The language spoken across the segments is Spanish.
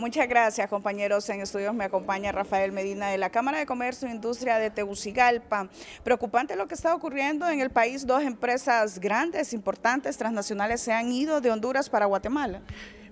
Muchas gracias, compañeros. En estudios me acompaña Rafael Medina de la Cámara de Comercio e Industria de Tegucigalpa. Preocupante lo que está ocurriendo en el país. Dos empresas grandes, importantes, transnacionales se han ido de Honduras para Guatemala.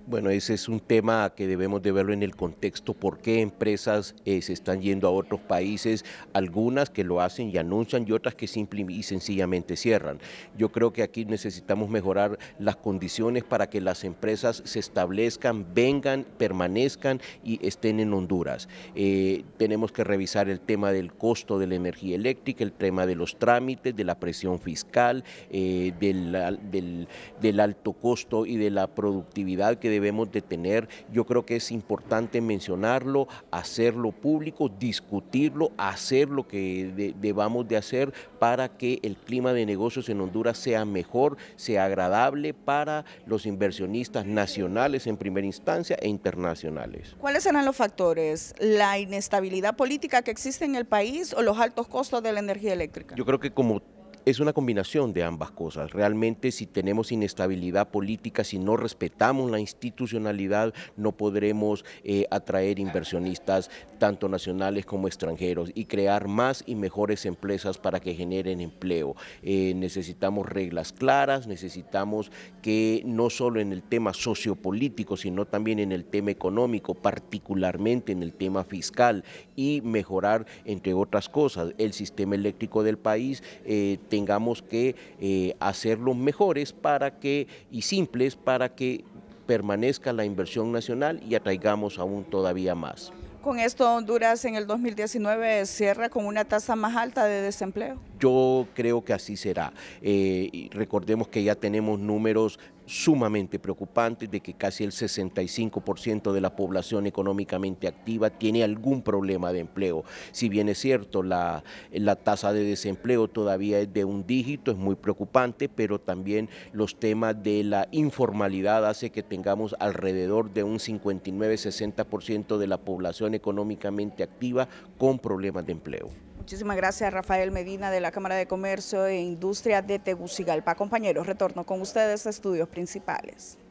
Bueno, ese es un tema que debemos de verlo en el contexto, por qué empresas eh, se están yendo a otros países, algunas que lo hacen y anuncian y otras que simple y sencillamente cierran. Yo creo que aquí necesitamos mejorar las condiciones para que las empresas se establezcan, vengan, permanezcan y estén en Honduras. Eh, tenemos que revisar el tema del costo de la energía eléctrica, el tema de los trámites, de la presión fiscal, eh, del, del alto costo y de la productividad que debe debemos de tener. Yo creo que es importante mencionarlo, hacerlo público, discutirlo, hacer lo que debamos de hacer para que el clima de negocios en Honduras sea mejor, sea agradable para los inversionistas nacionales en primera instancia e internacionales. ¿Cuáles serán los factores? ¿La inestabilidad política que existe en el país o los altos costos de la energía eléctrica? Yo creo que como es una combinación de ambas cosas. Realmente si tenemos inestabilidad política, si no respetamos la institucionalidad, no podremos eh, atraer inversionistas tanto nacionales como extranjeros y crear más y mejores empresas para que generen empleo. Eh, necesitamos reglas claras, necesitamos que no solo en el tema sociopolítico, sino también en el tema económico, particularmente en el tema fiscal y mejorar, entre otras cosas, el sistema eléctrico del país. Eh, tengamos que eh, hacerlos mejores para que, y simples para que permanezca la inversión nacional y atraigamos aún todavía más. Con esto Honduras en el 2019 cierra con una tasa más alta de desempleo. Yo creo que así será. Eh, recordemos que ya tenemos números sumamente preocupantes de que casi el 65% de la población económicamente activa tiene algún problema de empleo. Si bien es cierto, la, la tasa de desempleo todavía es de un dígito, es muy preocupante, pero también los temas de la informalidad hace que tengamos alrededor de un 59-60% de la población económicamente activa con problemas de empleo. Muchísimas gracias, Rafael Medina, de la Cámara de Comercio e Industria de Tegucigalpa. Compañeros, retorno con ustedes a estudios principales.